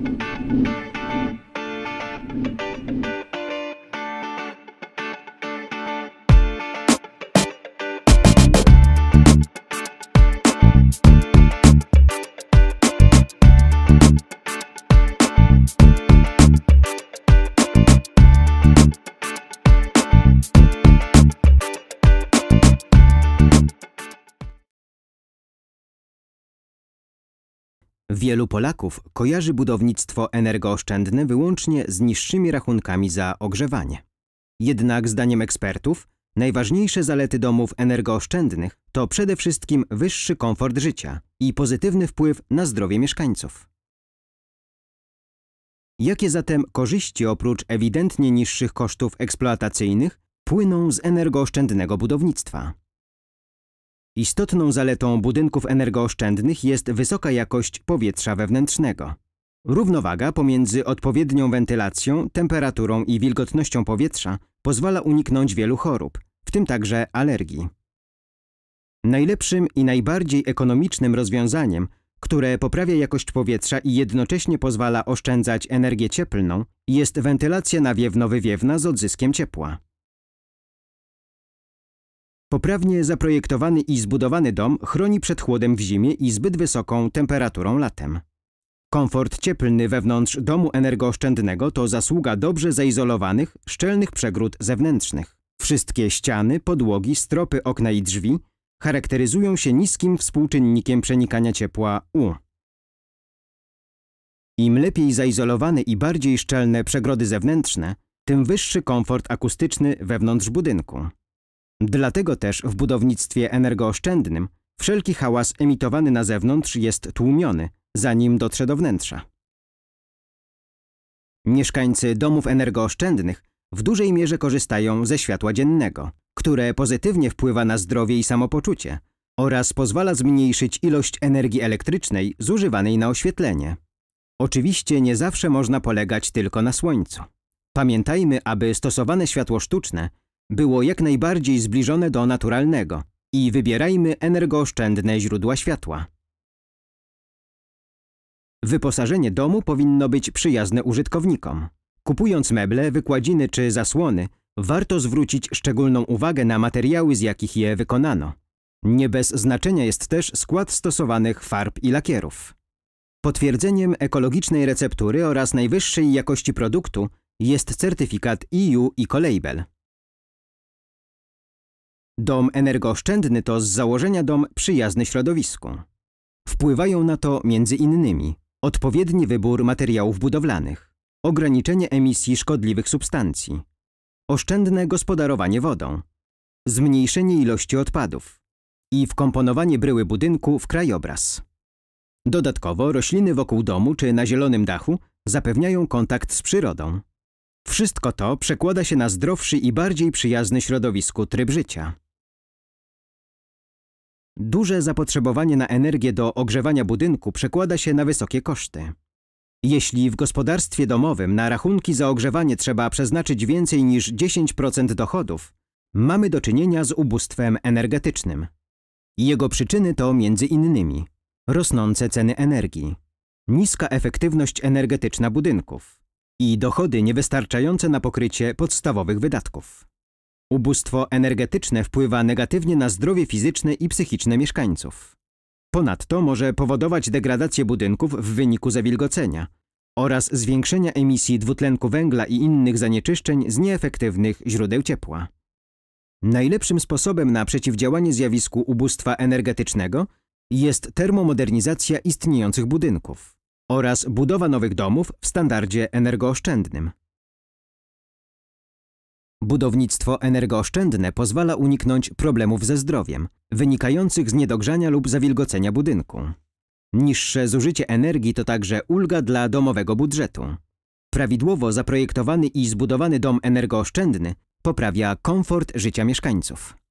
thank you Wielu Polaków kojarzy budownictwo energooszczędne wyłącznie z niższymi rachunkami za ogrzewanie. Jednak zdaniem ekspertów najważniejsze zalety domów energooszczędnych to przede wszystkim wyższy komfort życia i pozytywny wpływ na zdrowie mieszkańców. Jakie zatem korzyści oprócz ewidentnie niższych kosztów eksploatacyjnych płyną z energooszczędnego budownictwa? Istotną zaletą budynków energooszczędnych jest wysoka jakość powietrza wewnętrznego. Równowaga pomiędzy odpowiednią wentylacją, temperaturą i wilgotnością powietrza pozwala uniknąć wielu chorób, w tym także alergii. Najlepszym i najbardziej ekonomicznym rozwiązaniem, które poprawia jakość powietrza i jednocześnie pozwala oszczędzać energię cieplną, jest wentylacja nawiewno-wywiewna z odzyskiem ciepła. Poprawnie zaprojektowany i zbudowany dom chroni przed chłodem w zimie i zbyt wysoką temperaturą latem. Komfort cieplny wewnątrz domu energooszczędnego to zasługa dobrze zaizolowanych, szczelnych przegród zewnętrznych. Wszystkie ściany, podłogi, stropy, okna i drzwi charakteryzują się niskim współczynnikiem przenikania ciepła U. Im lepiej zaizolowane i bardziej szczelne przegrody zewnętrzne, tym wyższy komfort akustyczny wewnątrz budynku. Dlatego też w budownictwie energooszczędnym wszelki hałas emitowany na zewnątrz jest tłumiony, zanim dotrze do wnętrza. Mieszkańcy domów energooszczędnych w dużej mierze korzystają ze światła dziennego, które pozytywnie wpływa na zdrowie i samopoczucie oraz pozwala zmniejszyć ilość energii elektrycznej zużywanej na oświetlenie. Oczywiście nie zawsze można polegać tylko na słońcu. Pamiętajmy, aby stosowane światło sztuczne było jak najbardziej zbliżone do naturalnego i wybierajmy energooszczędne źródła światła. Wyposażenie domu powinno być przyjazne użytkownikom. Kupując meble, wykładziny czy zasłony, warto zwrócić szczególną uwagę na materiały, z jakich je wykonano. Nie bez znaczenia jest też skład stosowanych farb i lakierów. Potwierdzeniem ekologicznej receptury oraz najwyższej jakości produktu jest certyfikat EU Ecolabel. Dom energooszczędny to z założenia dom przyjazny środowisku. Wpływają na to między innymi odpowiedni wybór materiałów budowlanych, ograniczenie emisji szkodliwych substancji, oszczędne gospodarowanie wodą, zmniejszenie ilości odpadów i wkomponowanie bryły budynku w krajobraz. Dodatkowo rośliny wokół domu czy na zielonym dachu zapewniają kontakt z przyrodą. Wszystko to przekłada się na zdrowszy i bardziej przyjazny środowisku tryb życia. Duże zapotrzebowanie na energię do ogrzewania budynku przekłada się na wysokie koszty. Jeśli w gospodarstwie domowym na rachunki za ogrzewanie trzeba przeznaczyć więcej niż 10% dochodów, mamy do czynienia z ubóstwem energetycznym. Jego przyczyny to między innymi rosnące ceny energii, niska efektywność energetyczna budynków i dochody niewystarczające na pokrycie podstawowych wydatków. Ubóstwo energetyczne wpływa negatywnie na zdrowie fizyczne i psychiczne mieszkańców. Ponadto może powodować degradację budynków w wyniku zawilgocenia oraz zwiększenia emisji dwutlenku węgla i innych zanieczyszczeń z nieefektywnych źródeł ciepła. Najlepszym sposobem na przeciwdziałanie zjawisku ubóstwa energetycznego jest termomodernizacja istniejących budynków oraz budowa nowych domów w standardzie energooszczędnym. Budownictwo energooszczędne pozwala uniknąć problemów ze zdrowiem, wynikających z niedogrzania lub zawilgocenia budynku. Niższe zużycie energii to także ulga dla domowego budżetu. Prawidłowo zaprojektowany i zbudowany dom energooszczędny poprawia komfort życia mieszkańców.